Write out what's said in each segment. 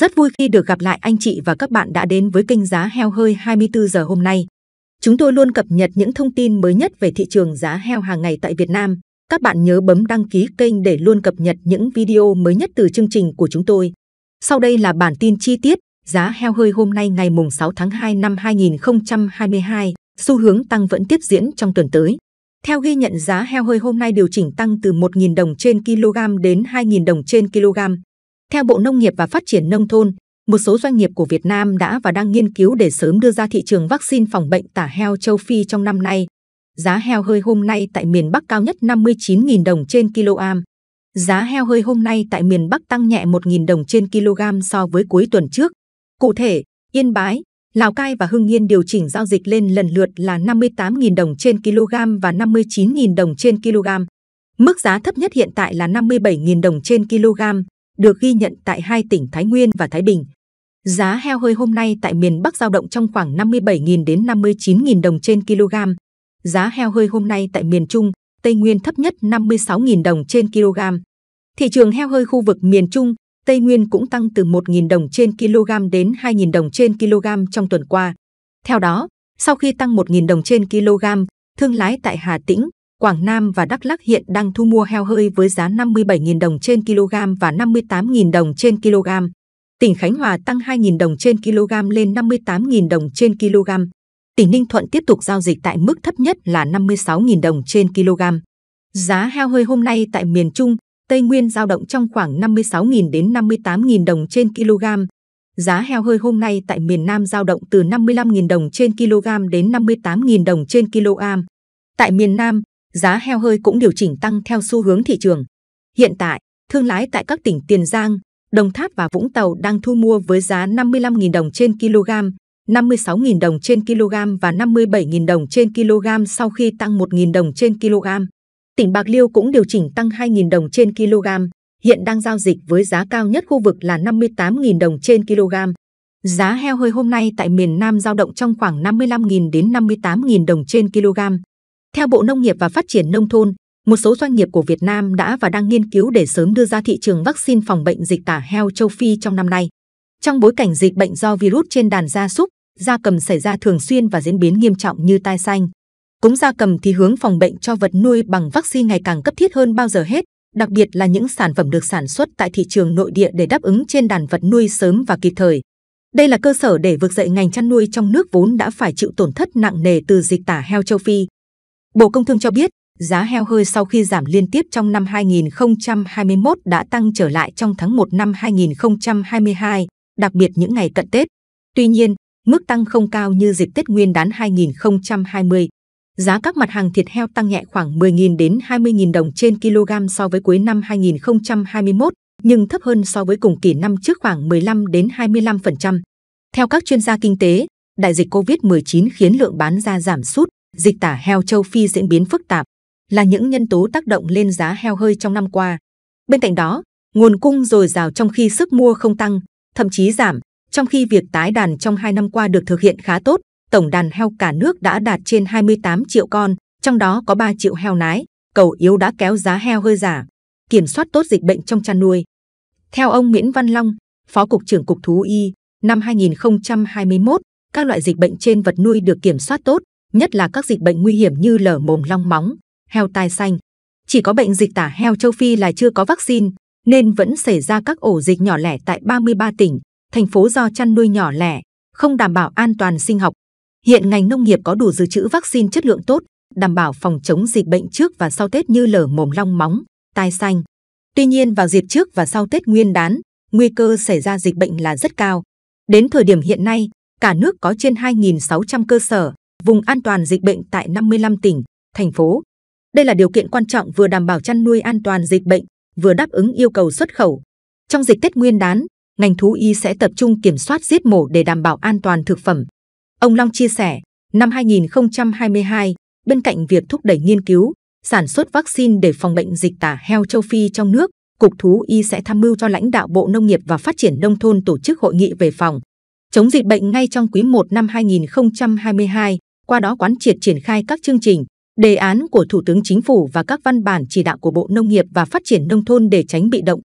Rất vui khi được gặp lại anh chị và các bạn đã đến với kênh giá heo hơi 24 giờ hôm nay. Chúng tôi luôn cập nhật những thông tin mới nhất về thị trường giá heo hàng ngày tại Việt Nam. Các bạn nhớ bấm đăng ký kênh để luôn cập nhật những video mới nhất từ chương trình của chúng tôi. Sau đây là bản tin chi tiết giá heo hơi hôm nay ngày mùng 6 tháng 2 năm 2022, xu hướng tăng vẫn tiếp diễn trong tuần tới. Theo ghi nhận giá heo hơi hôm nay điều chỉnh tăng từ 1.000 đồng trên kg đến 2.000 đồng trên kg. Theo Bộ Nông nghiệp và Phát triển Nông thôn, một số doanh nghiệp của Việt Nam đã và đang nghiên cứu để sớm đưa ra thị trường vaccine phòng bệnh tả heo châu Phi trong năm nay. Giá heo hơi hôm nay tại miền Bắc cao nhất 59.000 đồng trên kg. Giá heo hơi hôm nay tại miền Bắc tăng nhẹ 1.000 đồng trên kg so với cuối tuần trước. Cụ thể, Yên Bái, Lào Cai và Hưng Yên điều chỉnh giao dịch lên lần lượt là 58.000 đồng trên kg và 59.000 đồng trên kg. Mức giá thấp nhất hiện tại là 57.000 đồng trên kg được ghi nhận tại hai tỉnh Thái Nguyên và Thái Bình. Giá heo hơi hôm nay tại miền Bắc giao động trong khoảng 57.000 đến 59.000 đồng trên kg. Giá heo hơi hôm nay tại miền Trung, Tây Nguyên thấp nhất 56.000 đồng trên kg. Thị trường heo hơi khu vực miền Trung, Tây Nguyên cũng tăng từ 1.000 đồng trên kg đến 2.000 đồng trên kg trong tuần qua. Theo đó, sau khi tăng 1.000 đồng trên kg, thương lái tại Hà Tĩnh, Quảng Nam và Đắk Lắk hiện đang thu mua heo hơi với giá 57.000 đồng trên kg và 58.000 đồng trên kg. Tỉnh Khánh Hòa tăng 2.000 đồng trên kg lên 58.000 đồng trên kg. Tỉnh Ninh Thuận tiếp tục giao dịch tại mức thấp nhất là 56.000 đồng trên kg. Giá heo hơi hôm nay tại miền Trung, Tây Nguyên giao động trong khoảng 56.000 đến 58.000 đồng trên kg. Giá heo hơi hôm nay tại miền Nam giao động từ 55.000 đồng trên kg đến 58.000 đồng trên kg. Tại miền Nam, giá heo hơi cũng điều chỉnh tăng theo xu hướng thị trường. Hiện tại, thương lái tại các tỉnh Tiền Giang, Đồng Tháp và Vũng Tàu đang thu mua với giá 55.000 đồng trên kg, 56.000 đồng trên kg và 57.000 đồng trên kg sau khi tăng 1.000 đồng trên kg. Tỉnh Bạc Liêu cũng điều chỉnh tăng 2.000 đồng trên kg, hiện đang giao dịch với giá cao nhất khu vực là 58.000 đồng trên kg. Giá heo hơi hôm nay tại miền Nam giao động trong khoảng 55.000 đến 58.000 đồng trên kg. Theo Bộ Nông nghiệp và Phát triển Nông thôn, một số doanh nghiệp của Việt Nam đã và đang nghiên cứu để sớm đưa ra thị trường vaccine phòng bệnh dịch tả heo châu Phi trong năm nay. Trong bối cảnh dịch bệnh do virus trên đàn gia súc, gia cầm xảy ra thường xuyên và diễn biến nghiêm trọng như tai xanh. cúng gia cầm thì hướng phòng bệnh cho vật nuôi bằng vaccine ngày càng cấp thiết hơn bao giờ hết, đặc biệt là những sản phẩm được sản xuất tại thị trường nội địa để đáp ứng trên đàn vật nuôi sớm và kịp thời. Đây là cơ sở để vực dậy ngành chăn nuôi trong nước vốn đã phải chịu tổn thất nặng nề từ dịch tả heo châu Phi. Bộ Công Thương cho biết, giá heo hơi sau khi giảm liên tiếp trong năm 2021 đã tăng trở lại trong tháng 1 năm 2022, đặc biệt những ngày cận Tết. Tuy nhiên, mức tăng không cao như dịp Tết Nguyên đán 2020. Giá các mặt hàng thịt heo tăng nhẹ khoảng 10.000 đến 20.000 đồng trên kg so với cuối năm 2021, nhưng thấp hơn so với cùng kỳ năm trước khoảng 15 đến 25%. Theo các chuyên gia kinh tế, đại dịch Covid-19 khiến lượng bán ra giảm sút, dịch tả heo châu Phi diễn biến phức tạp là những nhân tố tác động lên giá heo hơi trong năm qua. Bên cạnh đó, nguồn cung dồi dào trong khi sức mua không tăng, thậm chí giảm, trong khi việc tái đàn trong hai năm qua được thực hiện khá tốt, tổng đàn heo cả nước đã đạt trên 28 triệu con, trong đó có 3 triệu heo nái, cầu yếu đã kéo giá heo hơi giảm, kiểm soát tốt dịch bệnh trong chăn nuôi. Theo ông Nguyễn Văn Long, Phó Cục trưởng Cục Thú Y, năm 2021, các loại dịch bệnh trên vật nuôi được kiểm soát tốt, nhất là các dịch bệnh nguy hiểm như lở mồm long móng, heo tai xanh. Chỉ có bệnh dịch tả heo châu Phi là chưa có vaccine, nên vẫn xảy ra các ổ dịch nhỏ lẻ tại 33 tỉnh, thành phố do chăn nuôi nhỏ lẻ, không đảm bảo an toàn sinh học. Hiện ngành nông nghiệp có đủ dự trữ vaccine chất lượng tốt, đảm bảo phòng chống dịch bệnh trước và sau Tết như lở mồm long móng, tai xanh. Tuy nhiên vào dịp trước và sau Tết nguyên đán, nguy cơ xảy ra dịch bệnh là rất cao. Đến thời điểm hiện nay, cả nước có trên 2.600 cơ sở, vùng an toàn dịch bệnh tại 55 tỉnh, thành phố. Đây là điều kiện quan trọng vừa đảm bảo chăn nuôi an toàn dịch bệnh, vừa đáp ứng yêu cầu xuất khẩu. Trong dịch Tết Nguyên đán, ngành thú y sẽ tập trung kiểm soát giết mổ để đảm bảo an toàn thực phẩm. Ông Long chia sẻ, năm 2022, bên cạnh việc thúc đẩy nghiên cứu, sản xuất vaccine để phòng bệnh dịch tả heo châu Phi trong nước, Cục Thú Y sẽ tham mưu cho lãnh đạo Bộ Nông nghiệp và Phát triển Nông thôn tổ chức hội nghị về phòng chống dịch bệnh ngay trong quý 1 năm 2022 qua đó quán triệt triển khai các chương trình, đề án của Thủ tướng Chính phủ và các văn bản chỉ đạo của Bộ Nông nghiệp và Phát triển Nông thôn để tránh bị động.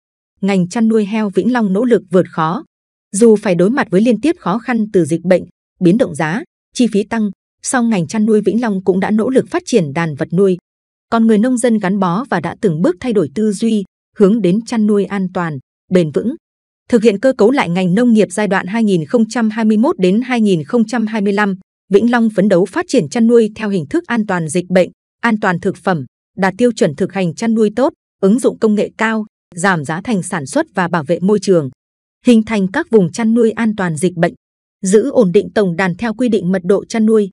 Ngành chăn nuôi heo Vĩnh Long nỗ lực vượt khó. Dù phải đối mặt với liên tiếp khó khăn từ dịch bệnh, biến động giá, chi phí tăng, song ngành chăn nuôi Vĩnh Long cũng đã nỗ lực phát triển đàn vật nuôi. Còn người nông dân gắn bó và đã từng bước thay đổi tư duy, hướng đến chăn nuôi an toàn, bền vững. Thực hiện cơ cấu lại ngành nông nghiệp giai đoạn 2021 đến 2025, Vĩnh Long phấn đấu phát triển chăn nuôi theo hình thức an toàn dịch bệnh, an toàn thực phẩm, đạt tiêu chuẩn thực hành chăn nuôi tốt, ứng dụng công nghệ cao, giảm giá thành sản xuất và bảo vệ môi trường, hình thành các vùng chăn nuôi an toàn dịch bệnh, giữ ổn định tổng đàn theo quy định mật độ chăn nuôi.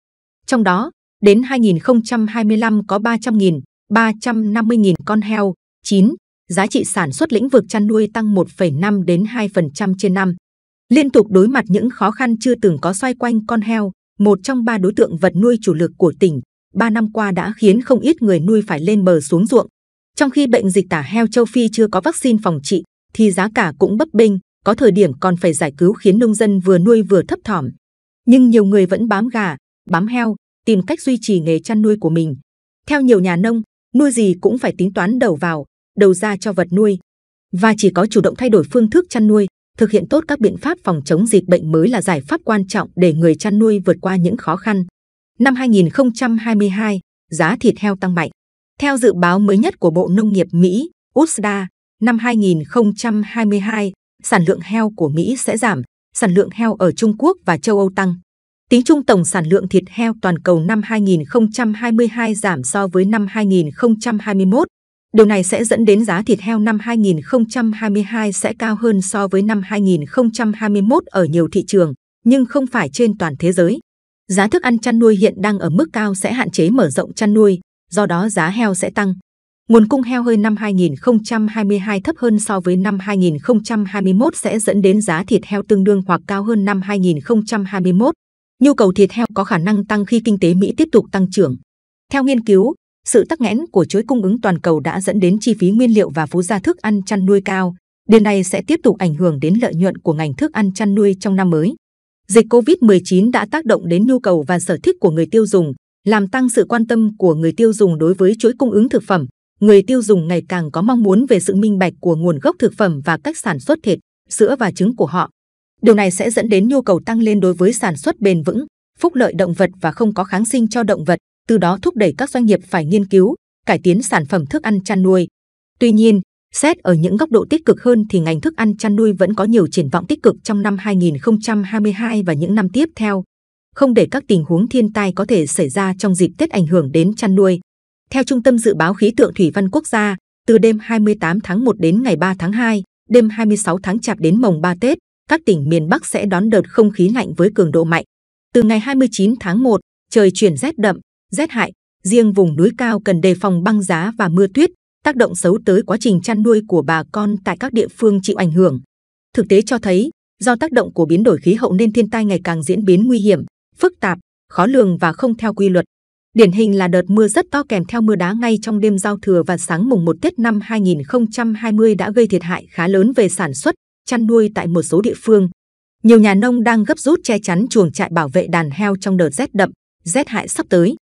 Trong đó, đến 2025 có 300.000, 350.000 con heo, 9, giá trị sản xuất lĩnh vực chăn nuôi tăng 1,5 đến 2% trên năm. Liên tục đối mặt những khó khăn chưa từng có xoay quanh con heo, một trong ba đối tượng vật nuôi chủ lực của tỉnh, ba năm qua đã khiến không ít người nuôi phải lên bờ xuống ruộng. Trong khi bệnh dịch tả heo châu Phi chưa có vaccine phòng trị, thì giá cả cũng bấp bênh, có thời điểm còn phải giải cứu khiến nông dân vừa nuôi vừa thấp thỏm. Nhưng nhiều người vẫn bám gà, bám heo, tìm cách duy trì nghề chăn nuôi của mình. Theo nhiều nhà nông, nuôi gì cũng phải tính toán đầu vào, đầu ra cho vật nuôi. Và chỉ có chủ động thay đổi phương thức chăn nuôi, thực hiện tốt các biện pháp phòng chống dịch bệnh mới là giải pháp quan trọng để người chăn nuôi vượt qua những khó khăn. Năm 2022, giá thịt heo tăng mạnh. Theo dự báo mới nhất của Bộ Nông nghiệp Mỹ, USDA, năm 2022, sản lượng heo của Mỹ sẽ giảm, sản lượng heo ở Trung Quốc và châu Âu tăng. Tính chung tổng sản lượng thịt heo toàn cầu năm 2022 giảm so với năm 2021, Điều này sẽ dẫn đến giá thịt heo năm 2022 sẽ cao hơn so với năm 2021 ở nhiều thị trường, nhưng không phải trên toàn thế giới. Giá thức ăn chăn nuôi hiện đang ở mức cao sẽ hạn chế mở rộng chăn nuôi, do đó giá heo sẽ tăng. Nguồn cung heo hơi năm 2022 thấp hơn so với năm 2021 sẽ dẫn đến giá thịt heo tương đương hoặc cao hơn năm 2021. Nhu cầu thịt heo có khả năng tăng khi kinh tế Mỹ tiếp tục tăng trưởng. Theo nghiên cứu, sự tắc nghẽn của chuỗi cung ứng toàn cầu đã dẫn đến chi phí nguyên liệu và phú gia thức ăn chăn nuôi cao. Điều này sẽ tiếp tục ảnh hưởng đến lợi nhuận của ngành thức ăn chăn nuôi trong năm mới. Dịch COVID-19 đã tác động đến nhu cầu và sở thích của người tiêu dùng, làm tăng sự quan tâm của người tiêu dùng đối với chuỗi cung ứng thực phẩm. Người tiêu dùng ngày càng có mong muốn về sự minh bạch của nguồn gốc thực phẩm và cách sản xuất thịt, sữa và trứng của họ. Điều này sẽ dẫn đến nhu cầu tăng lên đối với sản xuất bền vững, phúc lợi động vật và không có kháng sinh cho động vật từ đó thúc đẩy các doanh nghiệp phải nghiên cứu, cải tiến sản phẩm thức ăn chăn nuôi. Tuy nhiên, xét ở những góc độ tích cực hơn thì ngành thức ăn chăn nuôi vẫn có nhiều triển vọng tích cực trong năm 2022 và những năm tiếp theo, không để các tình huống thiên tai có thể xảy ra trong dịp Tết ảnh hưởng đến chăn nuôi. Theo Trung tâm Dự báo Khí tượng Thủy văn Quốc gia, từ đêm 28 tháng 1 đến ngày 3 tháng 2, đêm 26 tháng Chạp đến mồng 3 Tết, các tỉnh miền Bắc sẽ đón đợt không khí lạnh với cường độ mạnh. Từ ngày 29 tháng 1, trời chuyển rét đậm, rét hại. Riêng vùng núi cao cần đề phòng băng giá và mưa tuyết, tác động xấu tới quá trình chăn nuôi của bà con tại các địa phương chịu ảnh hưởng. Thực tế cho thấy, do tác động của biến đổi khí hậu nên thiên tai ngày càng diễn biến nguy hiểm, phức tạp, khó lường và không theo quy luật. Điển hình là đợt mưa rất to kèm theo mưa đá ngay trong đêm giao thừa và sáng mùng 1 Tết năm 2020 đã gây thiệt hại khá lớn về sản xuất, chăn nuôi tại một số địa phương. Nhiều nhà nông đang gấp rút che chắn chuồng trại bảo vệ đàn heo trong đợt rét đậm, rét hại sắp tới.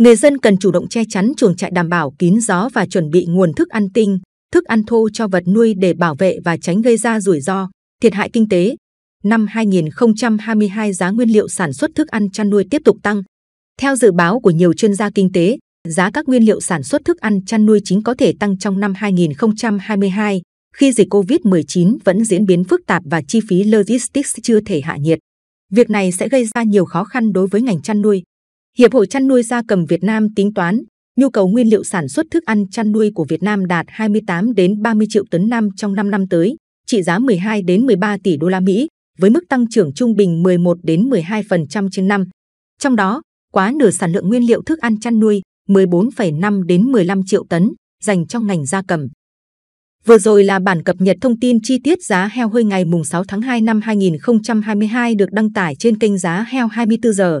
Người dân cần chủ động che chắn chuồng trại đảm bảo kín gió và chuẩn bị nguồn thức ăn tinh, thức ăn thô cho vật nuôi để bảo vệ và tránh gây ra rủi ro, thiệt hại kinh tế. Năm 2022 giá nguyên liệu sản xuất thức ăn chăn nuôi tiếp tục tăng. Theo dự báo của nhiều chuyên gia kinh tế, giá các nguyên liệu sản xuất thức ăn chăn nuôi chính có thể tăng trong năm 2022 khi dịch COVID-19 vẫn diễn biến phức tạp và chi phí logistics chưa thể hạ nhiệt. Việc này sẽ gây ra nhiều khó khăn đối với ngành chăn nuôi. Hiệp hội chăn nuôi gia cầm Việt Nam tính toán nhu cầu nguyên liệu sản xuất thức ăn chăn nuôi của Việt Nam đạt 28 đến 30 triệu tấn năm trong 5 năm tới, trị giá 12 đến 13 tỷ đô la Mỹ, với mức tăng trưởng trung bình 11 đến 12% trên năm. Trong đó, quá nửa sản lượng nguyên liệu thức ăn chăn nuôi 14,5 đến 15 triệu tấn dành cho ngành gia cầm. Vừa rồi là bản cập nhật thông tin chi tiết giá heo hơi ngày 6 tháng 2 năm 2022 được đăng tải trên kênh Giá Heo 24 giờ.